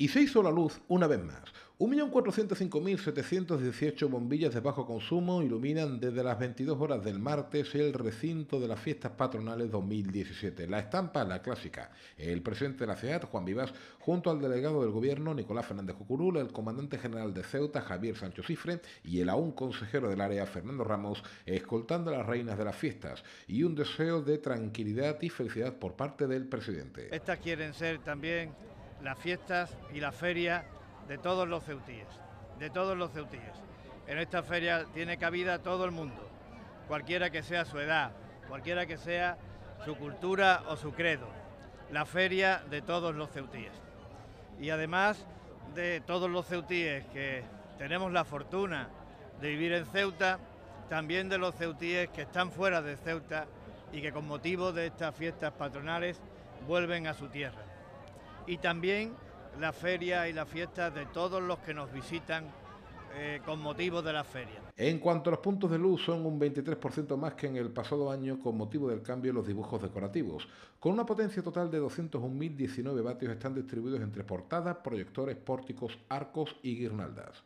Y se hizo la luz una vez más. 1.405.718 bombillas de bajo consumo iluminan desde las 22 horas del martes el recinto de las fiestas patronales 2017. La estampa, la clásica. El presidente de la ciudad, Juan Vivas, junto al delegado del gobierno, Nicolás Fernández Cucurul, el comandante general de Ceuta, Javier Sancho Cifre, y el aún consejero del área, Fernando Ramos, escoltando a las reinas de las fiestas. Y un deseo de tranquilidad y felicidad por parte del presidente. Estas quieren ser también las fiestas y la feria de todos los ceutíes, de todos los ceutíes. En esta feria tiene cabida todo el mundo, cualquiera que sea su edad, cualquiera que sea su cultura o su credo. La feria de todos los ceutíes. Y además de todos los ceutíes que tenemos la fortuna de vivir en Ceuta, también de los ceutíes que están fuera de Ceuta y que con motivo de estas fiestas patronales vuelven a su tierra y también la feria y la fiesta de todos los que nos visitan eh, con motivo de la feria. En cuanto a los puntos de luz, son un 23% más que en el pasado año con motivo del cambio en los dibujos decorativos. Con una potencia total de 201.019 vatios están distribuidos entre portadas, proyectores, pórticos, arcos y guirnaldas.